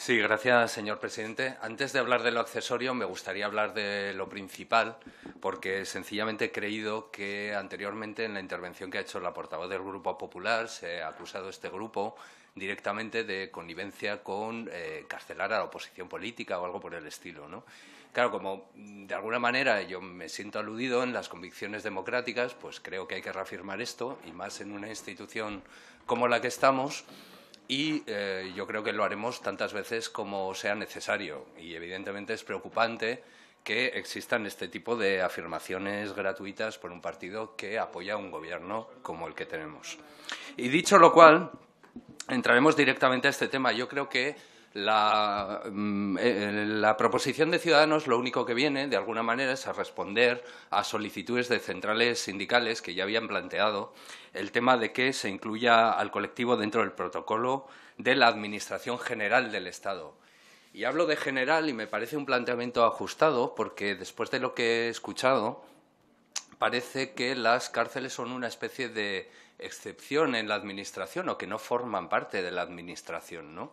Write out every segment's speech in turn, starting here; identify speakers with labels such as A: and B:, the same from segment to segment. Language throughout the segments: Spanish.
A: Sí, gracias, señor presidente. Antes de hablar de lo accesorio, me gustaría hablar de lo principal, porque sencillamente he creído que anteriormente en la intervención que ha hecho la portavoz del Grupo Popular se ha acusado a este grupo directamente de connivencia con eh, carcelar a la oposición política o algo por el estilo, ¿no? Claro, como mm, de alguna manera yo me siento aludido en las convicciones democráticas, pues creo que hay que reafirmar esto, y más en una institución como la que estamos, y eh, yo creo que lo haremos tantas veces como sea necesario. Y evidentemente es preocupante que existan este tipo de afirmaciones gratuitas por un partido que apoya un gobierno como el que tenemos. Y dicho lo cual, entraremos directamente a este tema. Yo creo que Mm, eh, eh, la, proposición de Ciudadanos lo único que viene, de alguna manera, es a responder a solicitudes de centrales sindicales que ya habían planteado el tema de que se incluya al colectivo dentro del protocolo de la Administración General del Estado. Y hablo de general y me parece un planteamiento ajustado porque después de lo que he escuchado parece que las cárceles son una especie de excepción en la Administración o que no forman parte de la Administración, ¿no?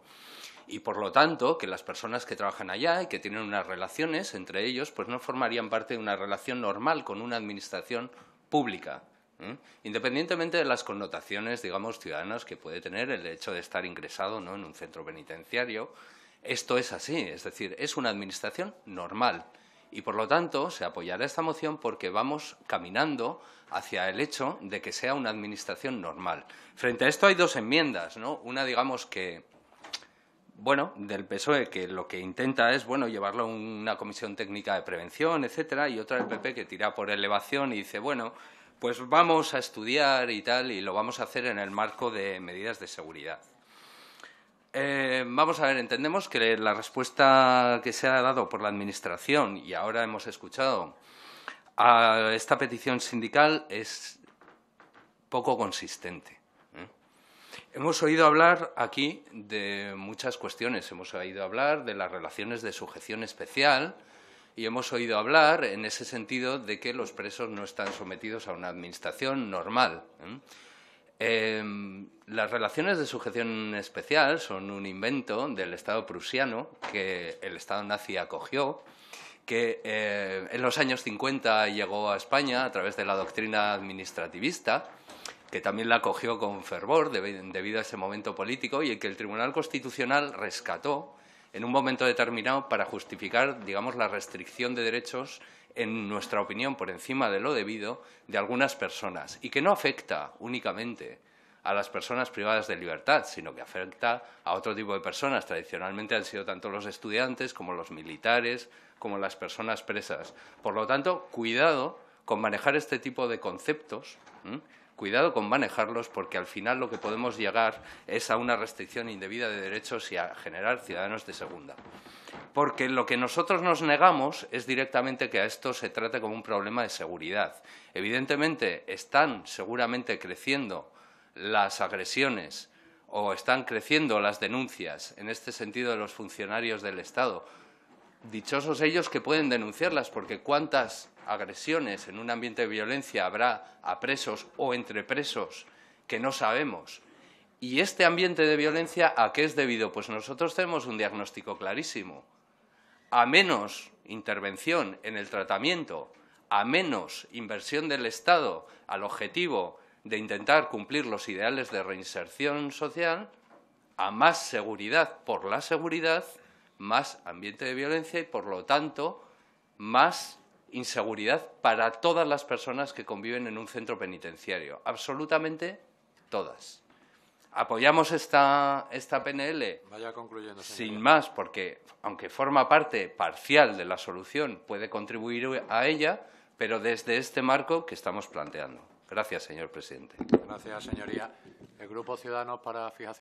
A: y por lo tanto que las personas que trabajan allá y que tienen unas relaciones entre ellos, pues no formarían parte de una relación normal con una administración pública. ¿eh? Independientemente de las connotaciones, digamos, ciudadanas que puede tener el hecho de estar ingresado ¿no? en un centro penitenciario, esto es así, es decir, es una administración normal. Y por lo tanto, se apoyará esta moción porque vamos caminando hacia el hecho de que sea una administración normal. Frente a esto hay dos enmiendas, ¿no? Una, digamos, que bueno, del PSOE, que lo que intenta es, bueno, llevarlo a una comisión técnica de prevención, etcétera, y otra del PP que tira por elevación y dice, bueno, pues vamos a estudiar y tal, y lo vamos a hacer en el marco de medidas de seguridad. Eh, vamos a ver, entendemos que la respuesta que se ha dado por la Administración, y ahora hemos escuchado, a esta petición sindical es poco consistente. Hemos oído hablar aquí de muchas cuestiones. Hemos oído hablar de las relaciones de sujeción especial y hemos oído hablar en ese sentido de que los presos no están sometidos a una administración normal. ¿eh? Em, las relaciones de sujeción especial son un invento del Estado prusiano que el Estado nazi acogió, que eh, en los años 50 llegó a España a través de la doctrina administrativista que también la acogió con fervor debido a ese momento político y que el Tribunal Constitucional rescató en un momento determinado para justificar, digamos, la restricción de derechos, en nuestra opinión, por encima de lo debido, de algunas personas y que no afecta únicamente a las personas privadas de libertad, sino que afecta a otro tipo de personas. Tradicionalmente han sido tanto los estudiantes como los militares, como las personas presas. Por lo tanto, cuidado con manejar este tipo de conceptos cuidado con manejarlos porque al final lo que podemos llegar es a una restricción indebida de derechos y a generar ciudadanos de segunda. Porque lo que nosotros nos negamos es directamente que a esto se trate como un problema de seguridad. Evidentemente están seguramente creciendo las agresiones o están creciendo las denuncias en este sentido de los funcionarios del Estado. Dichosos ellos que pueden denunciarlas, porque cuántas agresiones, en un ambiente de violencia habrá a presos o entre presos que no sabemos. ¿Y este ambiente de violencia a qué es debido? Pues nosotros tenemos un diagnóstico clarísimo. A menos intervención en el tratamiento, a menos inversión del Estado al objetivo de intentar cumplir los ideales de reinserción social, a más seguridad por la seguridad, más ambiente de violencia y, por lo tanto, más inseguridad para todas las personas que conviven en un centro penitenciario, absolutamente todas. Apoyamos esta, esta PNL Vaya concluyendo, sin más, porque aunque forma parte parcial de la solución, puede contribuir a ella, pero desde este marco que estamos planteando. Gracias, señor presidente. Gracias, señoría. El Grupo Ciudadanos para Fijación.